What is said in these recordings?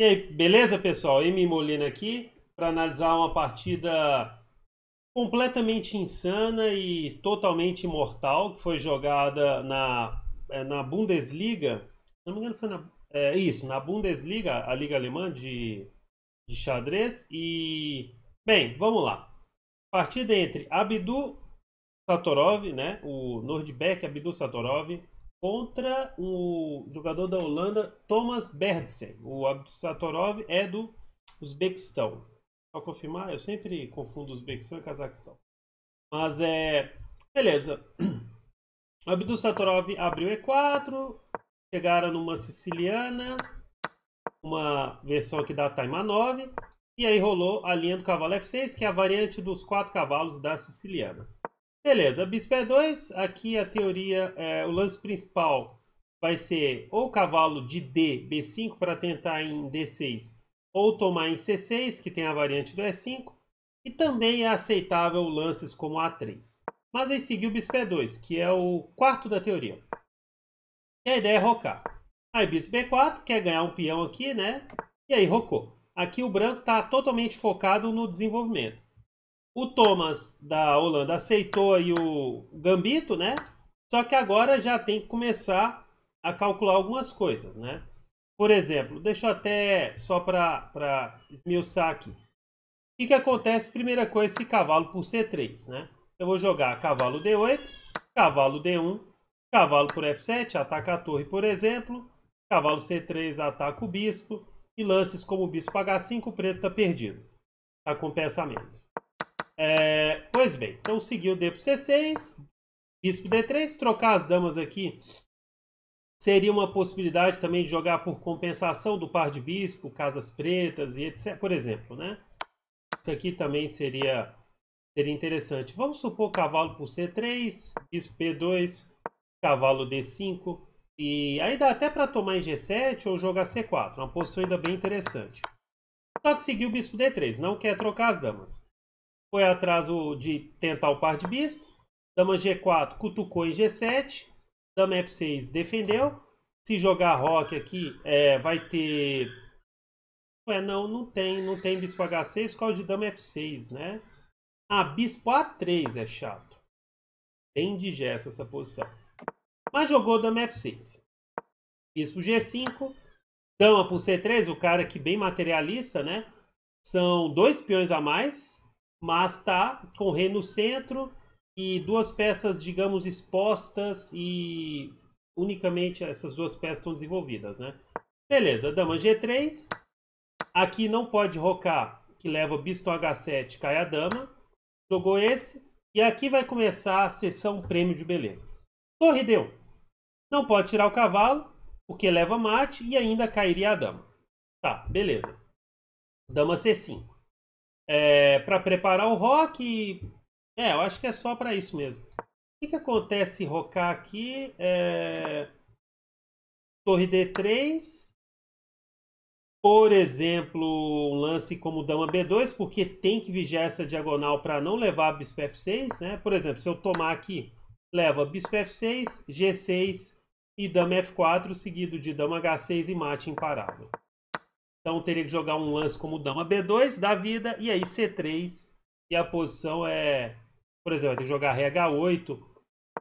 E aí, beleza, pessoal? Emi Molina aqui para analisar uma partida completamente insana e totalmente mortal que foi jogada na, é, na Bundesliga. não me engano, foi na, é, isso, na Bundesliga, a Liga Alemã de, de xadrez. E, bem, vamos lá. Partida entre Abdu Satorov, né, o Nordbeck Abdu Satorov, contra o jogador da Holanda Thomas Berdsen. O Abdusatorov é do Uzbequistão. Só confirmar, eu sempre confundo Uzbequistão e Cazaquistão. Mas é. Beleza. O Abdusatorov abriu E4. Chegaram numa siciliana. Uma versão aqui da Taima 9. E aí rolou a linha do cavalo F6, que é a variante dos quatro cavalos da siciliana. Beleza, bispo E2, é aqui a teoria, é, o lance principal vai ser ou cavalo de D, B5 para tentar em D6, ou tomar em C6, que tem a variante do E5, e também é aceitável lances como A3. Mas aí seguiu o bispo E2, é que é o quarto da teoria. E a ideia é rocar. Aí bispo B4 é quer ganhar um peão aqui, né? E aí rocou. Aqui o branco está totalmente focado no desenvolvimento. O Thomas da Holanda aceitou aí o Gambito, né? Só que agora já tem que começar a calcular algumas coisas, né? Por exemplo, deixa eu até só para esmiuçar aqui. O que, que acontece? Primeira coisa, esse cavalo por C3, né? Eu vou jogar cavalo D8, cavalo D1, cavalo por F7, ataca a torre, por exemplo. Cavalo C3, ataca o bispo. E lances como o bispo H5, o preto está perdido. Está com peça menos. É, pois bem, então seguiu D por C6, bispo D3, trocar as damas aqui seria uma possibilidade também de jogar por compensação do par de bispo, casas pretas e etc, por exemplo, né? Isso aqui também seria, seria interessante. Vamos supor cavalo por C3, bispo P2, cavalo D5, e aí dá até para tomar em G7 ou jogar C4, uma posição ainda bem interessante. Só que seguiu o bispo D3, não quer trocar as damas foi atrás de tentar o par de bispo. Dama G4 cutucou em G7. Dama F6 defendeu. Se jogar rock aqui, é, vai ter... Ué, não, não tem, não tem bispo H6 por causa de dama F6, né? Ah, bispo A3 é chato. Bem digesta essa posição. Mas jogou dama F6. Bispo G5. Dama por C3, o cara que bem materialista, né? São dois peões a mais mas tá com o rei no centro e duas peças, digamos, expostas e unicamente essas duas peças estão desenvolvidas, né? Beleza, dama G3. Aqui não pode rocar, que leva bispo H7, cai a dama. Jogou esse. E aqui vai começar a sessão prêmio de beleza. Torre deu. Não pode tirar o cavalo, porque leva mate e ainda cairia a dama. Tá, beleza. Dama C5 é, para preparar o rock. É, eu acho que é só para isso mesmo. O que, que acontece rocar aqui? É, torre D3. Por exemplo, um lance como dama B2, porque tem que vigiar essa diagonal para não levar bispo F6. Né? Por exemplo, se eu tomar aqui, leva bispo F6, G6 e dama F4, seguido de dama H6 e mate imparável. Então teria que jogar um lance como dama B2, dá vida, e aí C3. E a posição é, por exemplo, tem que jogar rh H8,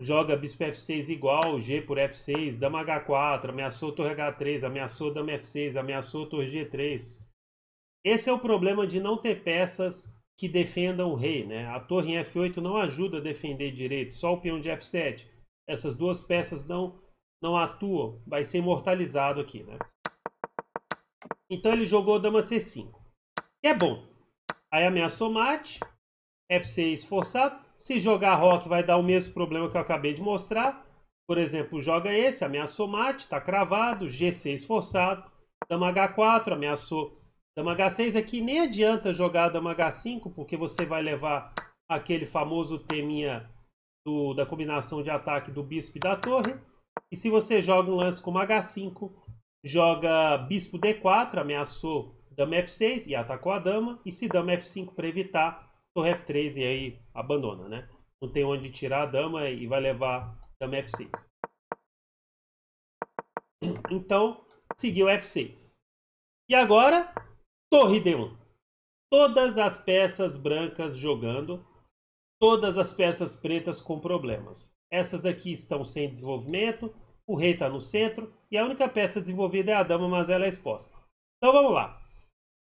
joga bispo F6 igual, G por F6, dama H4, ameaçou torre H3, ameaçou dama F6, ameaçou torre G3. Esse é o problema de não ter peças que defendam o rei, né? A torre em F8 não ajuda a defender direito, só o peão de F7. Essas duas peças não não atuam, vai ser imortalizado aqui, né? Então ele jogou dama C5. Que é bom. Aí ameaçou mate. F6 forçado. Se jogar rock vai dar o mesmo problema que eu acabei de mostrar. Por exemplo, joga esse, ameaçou mate, está cravado, G6 forçado, dama H4, ameaçou dama H6. Aqui é nem adianta jogar dama H5, porque você vai levar aquele famoso teminha do, da combinação de ataque do bispo e da torre. E se você joga um lance como H5, joga bispo d4, ameaçou dama f6 e atacou a dama, e se dama f5 para evitar, torre f3 e aí abandona, né? Não tem onde tirar a dama e vai levar dama f6. Então, seguiu f6. E agora, torre d1. Todas as peças brancas jogando, todas as peças pretas com problemas. Essas daqui estão sem desenvolvimento, o rei está no centro e a única peça desenvolvida é a dama, mas ela é exposta. Então vamos lá.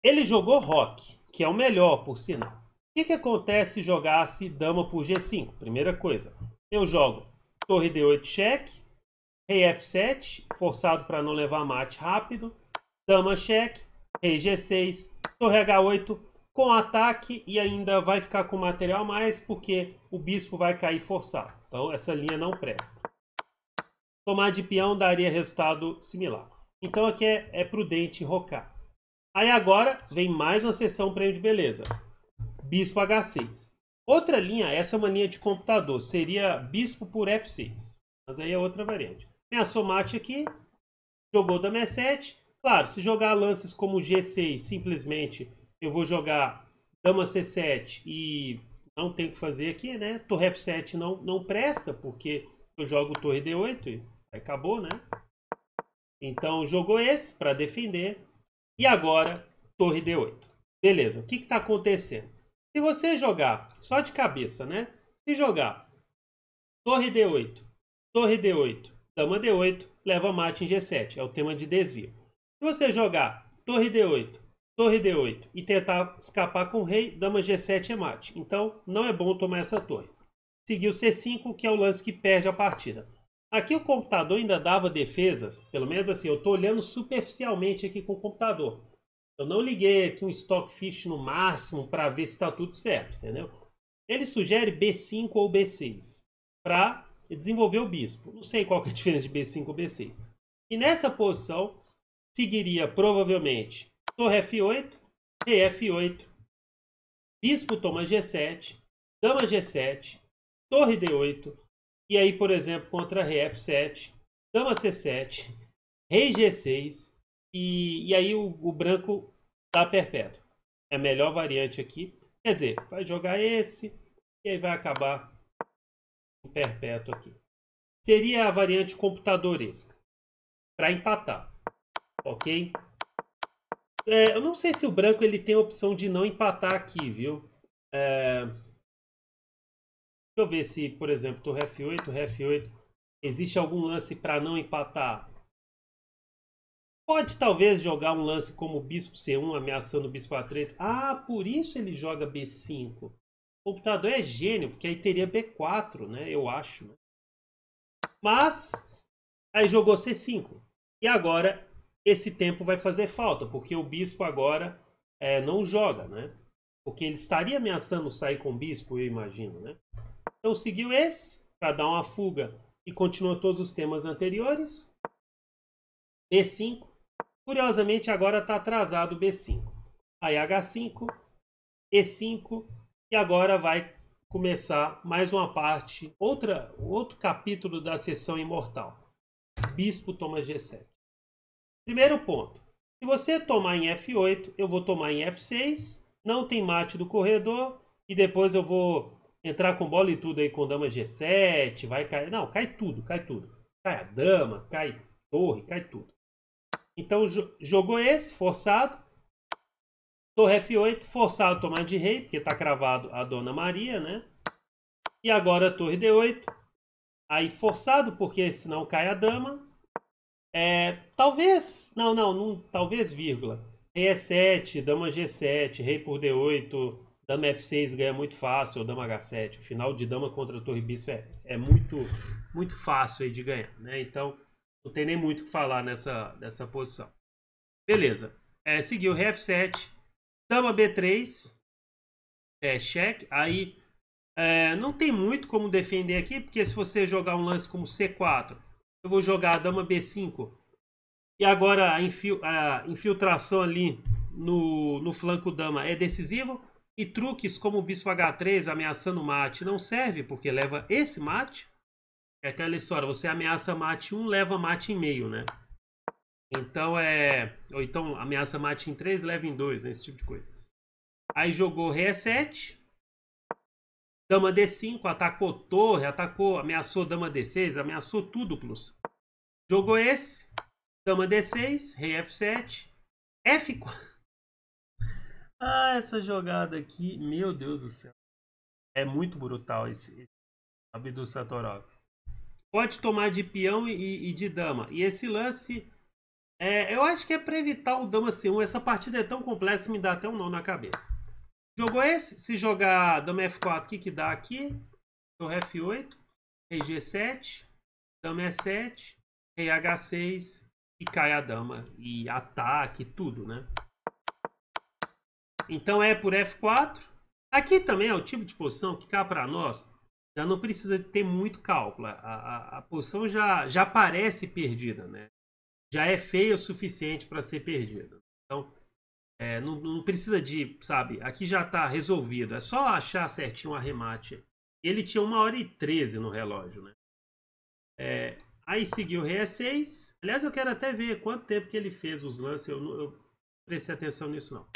Ele jogou rock, que é o melhor, por sinal. O que, que acontece se jogasse dama por g5? Primeira coisa, eu jogo torre d8 cheque, rei f7, forçado para não levar mate rápido, dama cheque, rei g6, torre h8, com ataque e ainda vai ficar com material mais porque o bispo vai cair forçado. Então essa linha não presta tomar de peão daria resultado similar. Então aqui é, é prudente rocar. Aí agora vem mais uma sessão prêmio de beleza. Bispo H6. Outra linha, essa é uma linha de computador, seria bispo por F6. Mas aí é outra variante. Tem a somate aqui, jogou da é E7. Claro, se jogar lances como G6, simplesmente eu vou jogar dama C7 e não tem o que fazer aqui, né? Torre F7 não, não presta, porque eu jogo torre D8 acabou, né? Então jogou esse para defender. E agora, torre D8. Beleza, o que está acontecendo? Se você jogar, só de cabeça, né? Se jogar torre D8, torre D8, dama D8, leva mate em G7. É o tema de desvio. Se você jogar torre D8, torre D8 e tentar escapar com o rei, dama G7 é mate. Então, não é bom tomar essa torre. Seguiu C5, que é o lance que perde a partida. Aqui o computador ainda dava defesas, pelo menos assim, eu estou olhando superficialmente aqui com o computador. Eu não liguei aqui um stockfish no máximo para ver se está tudo certo, entendeu? Ele sugere B5 ou B6 para desenvolver o bispo. Não sei qual que é a diferença de B5 ou B6. E nessa posição seguiria provavelmente torre F8, rei F8, bispo toma G7, dama G7, torre D8, e aí, por exemplo, contra rei F7, dama C7, rei G6, e, e aí o, o branco tá perpétuo. É a melhor variante aqui. Quer dizer, vai jogar esse, e aí vai acabar o perpétuo aqui. Seria a variante computadoresca, para empatar, ok? É, eu não sei se o branco ele tem a opção de não empatar aqui, viu? É, eu ver se, por exemplo, torre F8, torre F8, existe algum lance para não empatar? Pode talvez jogar um lance como bispo C1 ameaçando o bispo A3. Ah, por isso ele joga B5. O computador é gênio, porque aí teria B4, né? Eu acho. Né? Mas aí jogou C5. E agora esse tempo vai fazer falta, porque o bispo agora é, não joga, né? Porque ele estaria ameaçando sair com o bispo, eu imagino, né? Então seguiu esse para dar uma fuga e continua todos os temas anteriores. B5. Curiosamente agora está atrasado o B5. Aí H5, E5 e agora vai começar mais uma parte, outra, outro capítulo da sessão imortal. Bispo toma G7. Primeiro ponto. Se você tomar em F8, eu vou tomar em F6, não tem mate do corredor, e depois eu vou entrar com bola e tudo aí com dama G7, vai cair. Não, cai tudo, cai tudo. Cai a dama, cai torre, cai tudo. Então jogou esse, forçado. Torre F8, forçado a tomar de rei, porque está cravado a Dona Maria, né? E agora torre D8. Aí forçado, porque senão cai a dama. É, talvez, não, não, não, talvez vírgula. E7, é dama G7, rei por D8, Dama F6 ganha muito fácil, ou Dama H7. O final de Dama contra Torre Bispo é, é muito, muito fácil de ganhar. Né? Então, não tem nem muito o que falar nessa, nessa posição. Beleza. É, seguiu Ré F7, Dama B3, é, cheque. Aí, é, não tem muito como defender aqui, porque se você jogar um lance como C4, eu vou jogar a Dama B5. E agora a, infil, a infiltração ali no, no flanco Dama é decisivo e truques como o bispo H3 ameaçando mate não serve, porque leva esse mate. É aquela história, você ameaça mate 1, leva mate em meio, né? Então é. Ou então ameaça mate em 3, leva em 2, né? Esse tipo de coisa. Aí jogou ré 7. Dama D5, atacou torre, atacou, ameaçou dama D6, ameaçou plus Jogou esse. Dama D6, rei F7. F4. Ah, essa jogada aqui, meu Deus do céu. É muito brutal esse, esse do Satorov. Pode tomar de peão e, e, de dama. E esse lance, é, eu acho que é para evitar o dama C1. Essa partida é tão complexa, me dá até um nó na cabeça. Jogou esse? Se jogar dama F4, o que, que dá aqui? Torre F8, rei G7, dama E7, rei H6 e cai a dama. E ataque, tudo, né? Então é por F4. Aqui também é o tipo de posição que cá para nós já não precisa ter muito cálculo. A, a, a posição já, já parece perdida, né? Já é feia o suficiente para ser perdida. Então, é, não, não, precisa de, sabe, aqui já está resolvido. É só achar certinho o arremate. Ele tinha 1 hora e 13 no relógio, né? É, aí seguiu o rei E6. Aliás, eu quero até ver quanto tempo que ele fez os lances. Eu não eu prestei atenção nisso, não.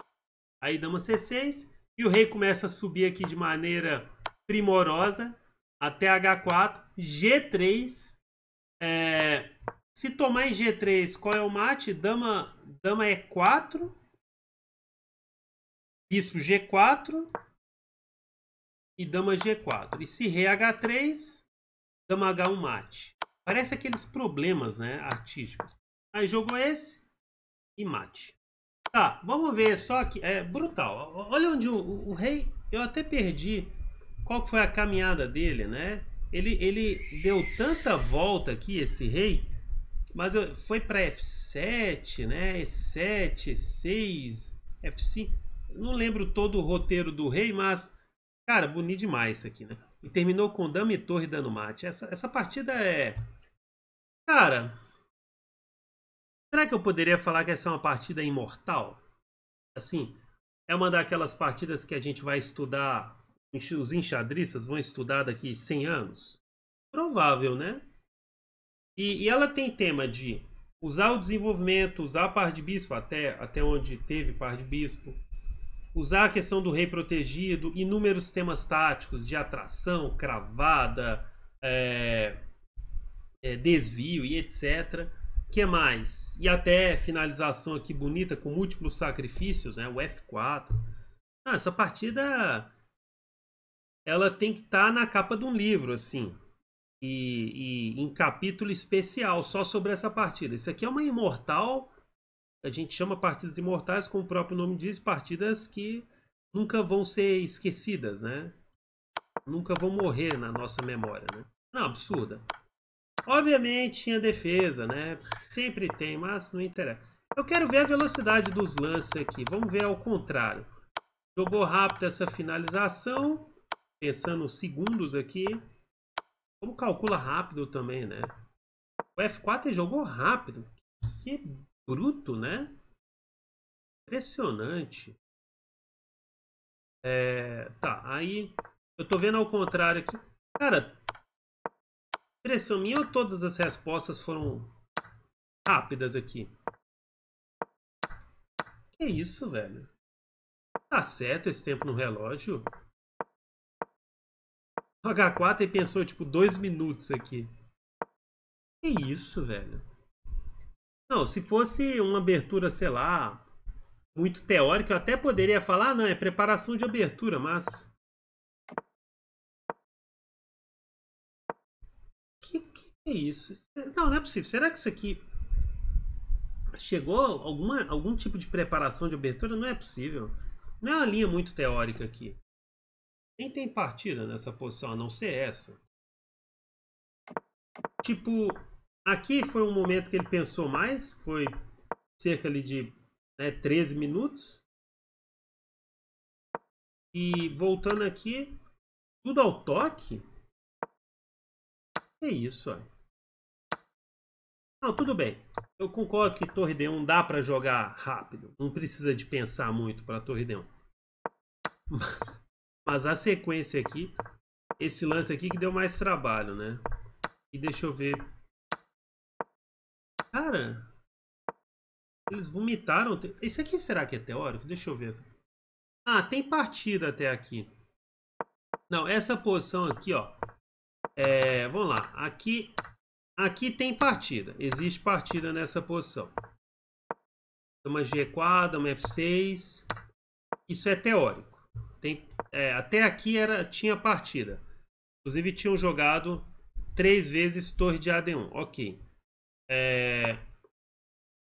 Aí dama C6 e o rei começa a subir aqui de maneira primorosa até H4, G3. É, se tomar em G3, qual é o mate? Dama, dama E4, bispo G4 e dama G4. E se rei é H3, dama H1 mate. Parece aqueles problemas né, artísticos. Aí jogou esse e mate. Tá, vamos ver só que. É brutal. Olha onde o, o, o rei. Eu até perdi qual foi a caminhada dele, né? Ele, ele deu tanta volta aqui, esse rei. Mas eu, foi para F7, né? E7, E6, F5. Não lembro todo o roteiro do rei, mas. Cara, bonito demais isso aqui, né? E terminou com dama e torre dando mate. Essa, essa partida é. Cara, Será que eu poderia falar que essa é uma partida imortal? Assim, é uma daquelas partidas que a gente vai estudar, os enxadristas vão estudar daqui 100 anos? Provável, né? E, e ela tem tema de usar o desenvolvimento, usar a par de bispo, até, até onde teve par de bispo, usar a questão do rei protegido, inúmeros temas táticos de atração, cravada, é, é, desvio e etc que mais? E até finalização aqui bonita com múltiplos sacrifícios, né? O F4. Ah, essa partida ela tem que estar tá na capa de um livro, assim. E, e, em capítulo especial só sobre essa partida. Isso aqui é uma imortal. A gente chama partidas imortais, como o próprio nome diz, partidas que nunca vão ser esquecidas, né? Nunca vão morrer na nossa memória, né? Não, absurda. Obviamente tinha defesa, né? Sempre tem, mas não interessa. Eu quero ver a velocidade dos lances aqui. Vamos ver ao contrário. Jogou rápido essa finalização. Pensando segundos aqui. Como calcula rápido também, né? O F4 jogou rápido. Que bruto, né? Impressionante. É, tá, aí eu tô vendo ao contrário aqui. Cara, Impressão minha ou todas as respostas foram rápidas aqui? Que isso, velho? Tá certo esse tempo no relógio? H4 e pensou, tipo, dois minutos aqui. Que isso, velho? Não, se fosse uma abertura, sei lá, muito teórica, eu até poderia falar, ah, não, é preparação de abertura, mas É isso? Não, não é possível. Será que isso aqui chegou alguma algum tipo de preparação de abertura? Não é possível. Não é uma linha muito teórica aqui. Nem tem partida nessa posição, a não ser essa. Tipo, aqui foi um momento que ele pensou mais, foi cerca ali de né, 13 minutos. E voltando aqui, tudo ao toque. É isso, olha. Não, tudo bem. Eu concordo que torre D1 dá para jogar rápido. Não precisa de pensar muito para torre D1. Mas, mas, a sequência aqui, esse lance aqui que deu mais trabalho, né? E deixa eu ver. Cara, eles vomitaram. Isso aqui será que é teórico? Deixa eu ver. Ah, tem partida até aqui. Não, essa posição aqui, ó. É, vamos lá. Aqui Aqui tem partida. Existe partida nessa posição. Uma G4, uma F6. Isso é teórico. Tem, é, até aqui era, tinha partida. Inclusive tinham jogado três vezes torre de AD1. Ok. É,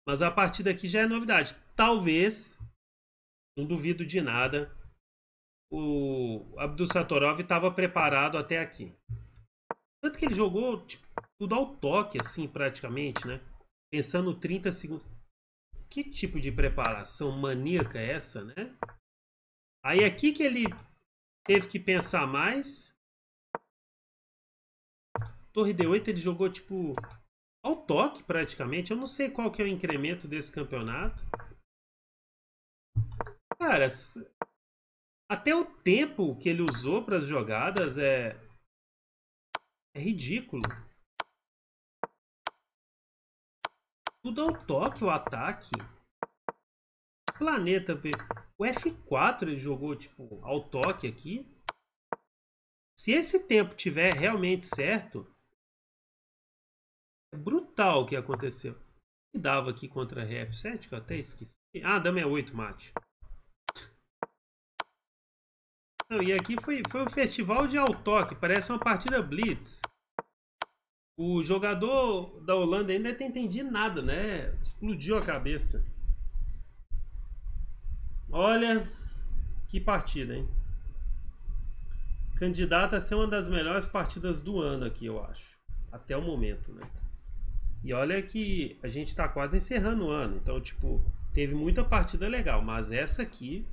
mas a partida aqui já é novidade. Talvez, não duvido de nada, o Abdul Satorov estava preparado até aqui. Tanto que ele jogou tipo, tu dá o toque, assim, praticamente, né? Pensando 30 segundos. Que tipo de preparação maníaca é essa, né? Aí é aqui que ele teve que pensar mais. Torre D8 ele jogou tipo ao toque praticamente. Eu não sei qual que é o incremento desse campeonato. Cara, até o tempo que ele usou para as jogadas é... é ridículo. tudo ao toque o ataque. Planeta, velho. O F4 ele jogou, tipo, ao toque aqui. Se esse tempo tiver realmente certo, é brutal o que aconteceu. Que dava aqui contra RF7, que eu até esqueci. Ah, dama é 8, mate. Não, e aqui foi, foi um festival de autoque, parece uma partida blitz. O jogador da Holanda ainda não entendi nada, né? Explodiu a cabeça. Olha que partida, hein? Candidata a ser uma das melhores partidas do ano aqui, eu acho. Até o momento, né? E olha que a gente tá quase encerrando o ano. Então, tipo, teve muita partida legal. Mas essa aqui,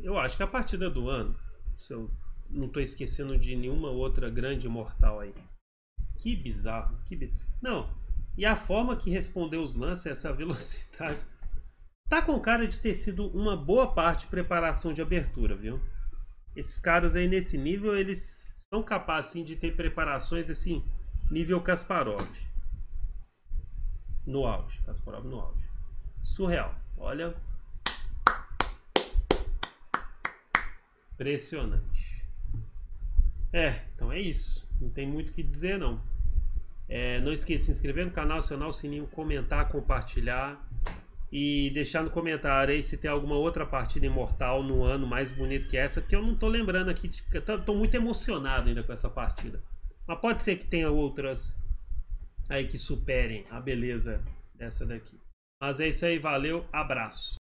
eu acho que é a partida do ano. Se eu não tô esquecendo de nenhuma outra grande mortal aí. Que bizarro. Que bi... Não, e a forma que respondeu os lances, essa velocidade. Tá com cara de ter sido uma boa parte de preparação de abertura, viu? Esses caras aí nesse nível, eles são capazes de ter preparações assim, nível Kasparov. No auge. Kasparov no auge. Surreal. Olha. Impressionante. É, então é isso. Não tem muito o que dizer, não. É, não esqueça de se inscrever no canal, acionar o sininho, comentar, compartilhar e deixar no comentário aí se tem alguma outra partida imortal no ano mais bonito que essa, porque eu não tô lembrando aqui, eu tô, tô muito emocionado ainda com essa partida. Mas pode ser que tenha outras aí que superem a beleza dessa daqui. Mas é isso aí, valeu, abraço.